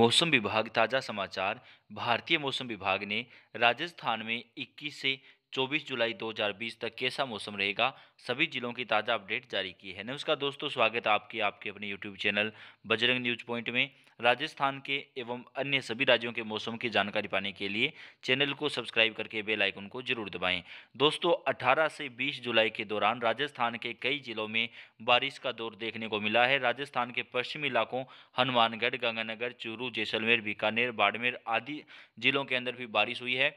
मौसम विभाग ताज़ा समाचार भारतीय मौसम विभाग ने राजस्थान में 21 से 24 जुलाई 2020 तक कैसा मौसम रहेगा सभी जिलों की ताज़ा अपडेट जारी की है नमस्कार दोस्तों स्वागत है आपके आपके अपने YouTube channel Bajrang news point में राजस्थान के एवं अन्य सभी राज्यों के मौसम की जानकारी पाने के लिए चैनल को सब्सक्राइब करके बेल आइकन को जरूर दबाएं दोस्तों 18 से 20 जुलाई के दौरान राजस्थान के कई जिलों में बारिश का दौर देखने को मिला है राजस्थान के पश्चिमी इलाकों हनुमानगढ़ गंगानगर चूरू जैसलमेर बीकानेर बाड़मेर आदि जिलों के अंदर भी बारिश हुई है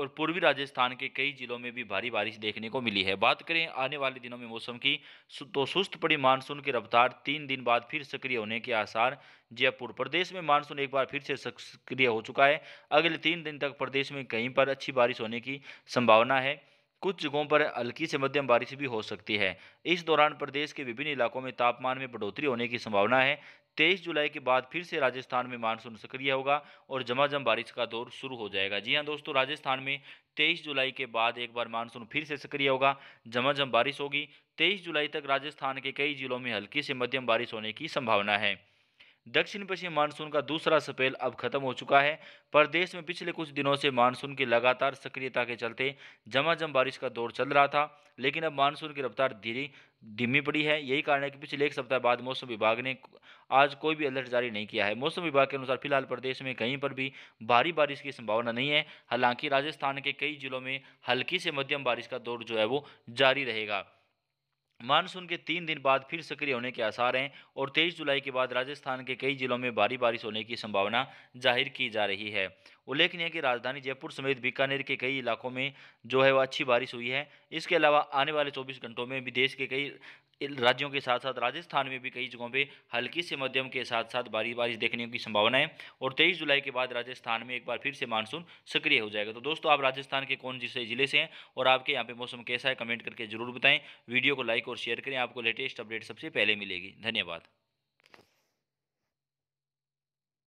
और पूर्वी राजस्थान के कई जिलों में भी भारी बारिश देखने को मिली है बात करें आने वाले दिनों में मौसम की तो सुस्त पड़ी मानसून की रफ्तार तीन दिन बाद फिर सक्रिय होने के आसार जयपुर प्रदेश में मानसून एक बार फिर से सक्रिय हो चुका है अगले तीन दिन तक प्रदेश में कहीं पर अच्छी बारिश होने की संभावना है कुछ जगहों पर हल्की से मध्यम बारिश भी हो सकती है इस दौरान प्रदेश के विभिन्न इलाकों में तापमान में बढ़ोतरी होने की संभावना है तेईस जुलाई के बाद फिर से राजस्थान में मानसून सक्रिय होगा और जमाजम बारिश का दौर शुरू हो जाएगा जी हाँ दोस्तों राजस्थान में तेईस जुलाई के बाद एक बार मानसून फिर से सक्रिय होगा जमाजम बारिश होगी तेईस जुलाई तक राजस्थान के कई जिलों में हल्की से मध्यम बारिश होने की संभावना है दक्षिण पश्चिम मानसून का दूसरा सपेल अब खत्म हो चुका है प्रदेश में पिछले कुछ दिनों से मानसून की लगातार सक्रियता के चलते जमाजम बारिश का दौर चल रहा था लेकिन अब मानसून की रफ्तार धीरे धीमी पड़ी है यही कारण है कि पिछले एक सप्ताह बाद मौसम विभाग ने आज कोई भी अलर्ट जारी नहीं किया है मौसम विभाग के अनुसार फिलहाल प्रदेश में कहीं पर भी भारी बारिश की संभावना नहीं है हालांकि राजस्थान के कई जिलों में हल्की से मध्यम बारिश का दौर जो है वो जारी रहेगा मानसून के तीन दिन बाद फिर सक्रिय होने के आसार हैं और 23 जुलाई के बाद राजस्थान के कई जिलों में भारी बारिश होने की संभावना जाहिर की जा रही है उल्लेखनीय कि राजधानी जयपुर समेत बीकानेर के कई इलाकों में जो है वह अच्छी बारिश हुई है इसके अलावा आने वाले 24 घंटों में भी देश के कई राज्यों के साथ साथ राजस्थान में भी कई जगहों पे हल्की से मध्यम के साथ साथ भारी बारिश देखने की संभावना है और तेईस जुलाई के बाद राजस्थान में एक बार फिर से मानसून सक्रिय हो जाएगा तो दोस्तों आप राजस्थान के कौन से जिले से हैं और आपके यहाँ पे मौसम कैसा है कमेंट करके जरूर बताएं वीडियो को लाइक और शेयर करें आपको लेटेस्ट अपडेट सबसे पहले मिलेगी धन्यवाद